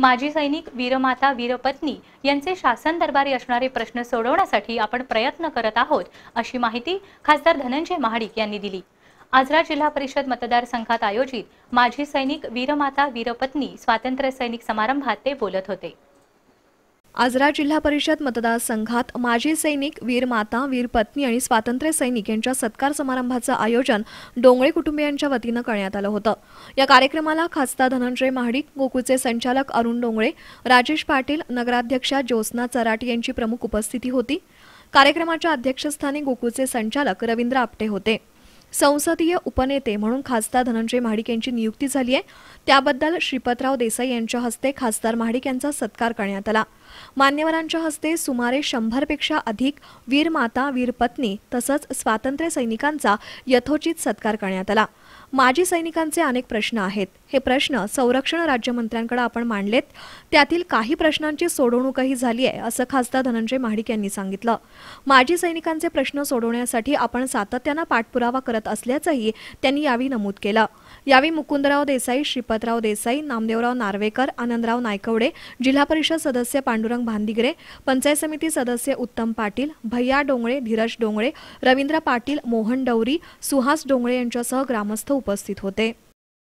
माजी सैनिक वीरमाता वीरपत्नी यांचे शासन दरबारी असणारे प्रश्न सोडवण्यासाठी आपण प्रयत्न करत आहोत अशी माहिती खासदार धनंजय महाडिक यांनी दिली आजरा जिल्हा परिषद मतदारसंघात आयोजित माजी सैनिक वीरमाता वीरपत्नी स्वातंत्र्य सैनिक समारंभात ते बोलत होते आजरा जिल्हा परिषद मतदारसंघात माजी सैनिक वीर माता वीर पत्नी आणि स्वातंत्र्य सैनिक यांच्या सत्कार समारंभाचं आयोजन डोंगळे कुटुंबियांच्या वतीनं करण्यात आलं होतं या कार्यक्रमाला खासदार धनंजय महाडिक गोकुळचे संचालक अरुण डोंगळे राजेश पाटील नगराध्यक्षा ज्योत्स्ना चराट यांची प्रमुख उपस्थिती होती कार्यक्रमाच्या अध्यक्षस्थानी गोकुळचे संचालक रवींद्र आपटे होते संसदीय उपनेते म्हणून खासदार धनंजय महाडिक यांची नियुक्ती झाली आहे त्याबद्दल श्रीपतराव देसाई यांच्या हस्ते खासदार महाडिक यांचा सत्कार करण्यात आला मान्यवरांच्या हस्ते सुमारे शंभरपेक्षा अधिक वीरमाता वीरपत्नी तसंच स्वातंत्र्य सैनिकांचा यथोचित सत्कार करण्यात आला माजी सैनिकांचे अनेक प्रश्न आहेत हे प्रश्न संरक्षण राज्यमंत्र्यांकडे आपण मांडलेत त्यातील काही प्रश्नांची सोडवणूकही झाली आहे असं खासदार धनंजय महाडिक यांनी सांगितलं माजी सैनिकांचे प्रश्न सोडवण्यासाठी आपण सातत्यानं पाठपुरावा करत असल्याचंही त्यांनी यावेळी नमूद केलं यावेळी मुकुंदराव देसाई श्रीपतराव देसाई नामदेवराव नार्वेकर आनंदराव नायकवडे जिल्हा परिषद सदस्य पांडुरंग भांदिगरे पंचायत समिती सदस्य उत्तम पाटील भैया डोंगळे धीरज डोंगळे रवींद्र पाटील मोहन डवरी सुहास डोंगळे यांच्यासह ग्रामस्थ उपस्थित होते